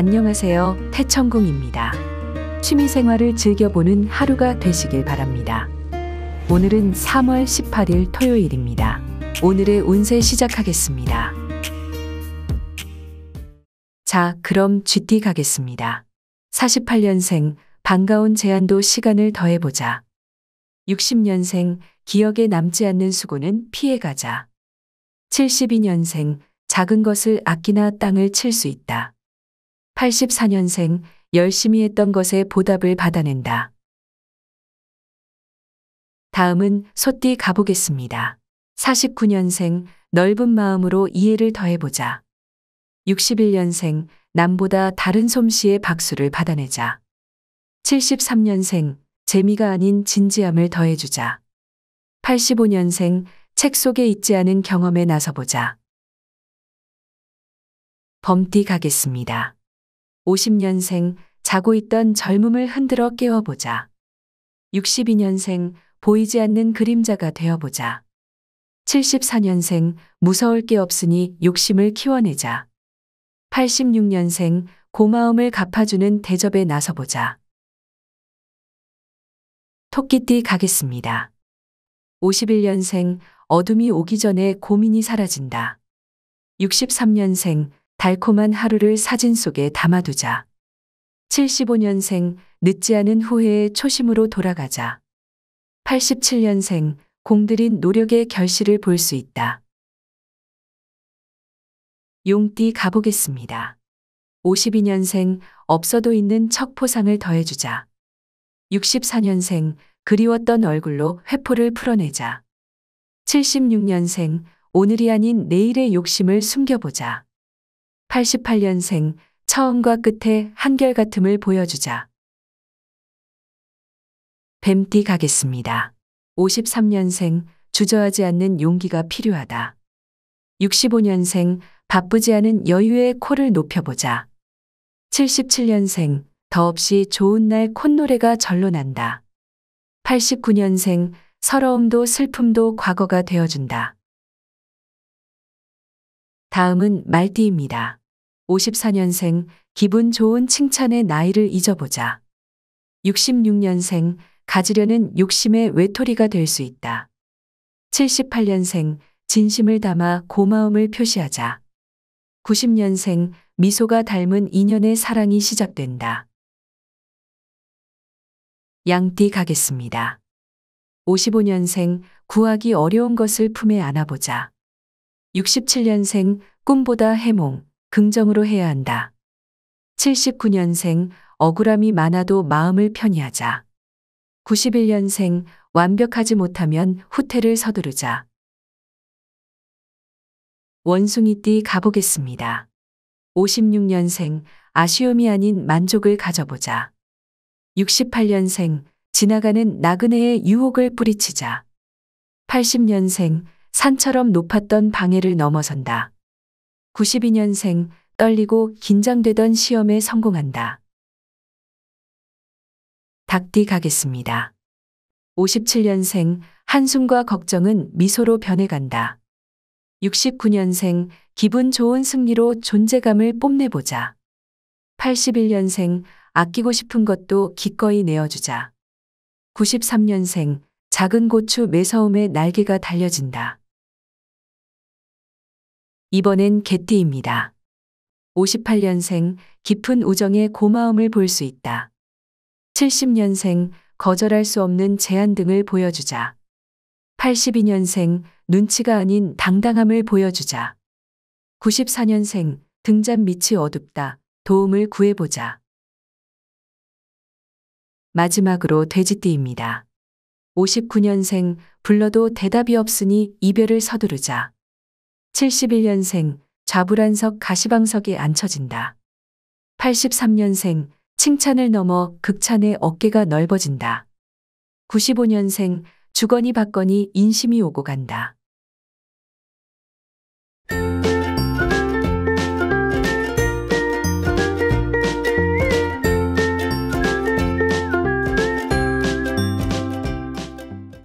안녕하세요. 태천궁입니다. 취미생활을 즐겨보는 하루가 되시길 바랍니다. 오늘은 3월 18일 토요일입니다. 오늘의 운세 시작하겠습니다. 자, 그럼 GT 가겠습니다. 48년생, 반가운 제안도 시간을 더해보자. 60년생, 기억에 남지 않는 수고는 피해가자. 72년생, 작은 것을 아끼나 땅을 칠 수 있다. 84년생 열심히 했던 것에 보답을 받아낸다. 다음은 소띠 가보겠습니다. 49년생 넓은 마음으로 이해를 더해보자. 61년생 남보다 다른 솜씨의 박수를 받아내자. 73년생 재미가 아닌 진지함을 더해주자. 85년생 책 속에 있지 않은 경험에 나서보자. 범띠 가겠습니다. 50년생 자고 있던 젊음을 흔들어 깨워보자. 62년생 보이지 않는 그림자가 되어보자. 74년생 무서울 게 없으니 욕심을 키워내자. 86년생 고마움을 갚아주는 대접에 나서보자. 토끼띠 가겠습니다. 51년생 어둠이 오기 전에 고민이 사라진다. 63년생 달콤한 하루를 사진 속에 담아두자. 75년생 늦지 않은 후회의 초심으로 돌아가자. 87년생 공들인 노력의 결실을 볼 수 있다. 용띠 가보겠습니다. 52년생 없어도 있는 척포상을 더해주자. 64년생 그리웠던 얼굴로 회포를 풀어내자. 76년생 오늘이 아닌 내일의 욕심을 숨겨보자. 88년생 처음과 끝의 한결같음을 보여주자. 뱀띠 가겠습니다. 53년생 주저하지 않는 용기가 필요하다. 65년생 바쁘지 않은 여유의 코를 높여보자. 77년생 더없이 좋은 날 콧노래가 절로 난다. 89년생 서러움도 슬픔도 과거가 되어준다. 다음은 말띠입니다. 54년생 기분 좋은 칭찬의 나이를 잊어보자. 66년생 가지려는 욕심의 외톨이가 될 수 있다. 78년생 진심을 담아 고마움을 표시하자. 90년생 미소가 닮은 인연의 사랑이 시작된다. 양띠 가겠습니다. 55년생 구하기 어려운 것을 품에 안아보자. 67년생 꿈보다 해몽, 긍정으로 해야 한다. 79년생 억울함이 많아도 마음을 편히 하자. 91년생 완벽하지 못하면 후퇴를 서두르자. 원숭이띠 가보겠습니다. 56년생 아쉬움이 아닌 만족을 가져보자. 68년생 지나가는 나그네의 유혹을 뿌리치자. 80년생 산처럼 높았던 방해를 넘어선다. 92년생 떨리고 긴장되던 시험에 성공한다. 닭띠 가겠습니다. 57년생 한숨과 걱정은 미소로 변해간다. 69년생 기분 좋은 승리로 존재감을 뽐내보자. 81년생 아끼고 싶은 것도 기꺼이 내어주자. 93년생 작은 고추 매서움에 날개가 달려진다. 이번엔 개띠입니다. 58년생 깊은 우정의 고마움을 볼 수 있다. 70년생 거절할 수 없는 제안 등을 보여주자. 82년생 눈치가 아닌 당당함을 보여주자. 94년생 등잔 밑이 어둡다. 도움을 구해보자. 마지막으로 돼지띠입니다. 59년생 불러도 대답이 없으니 이별을 서두르자. 71년생 좌불안석 가시방석에 앉혀진다. 83년생 칭찬을 넘어 극찬의 어깨가 넓어진다. 95년생 주거니 받거니 인심이 오고 간다.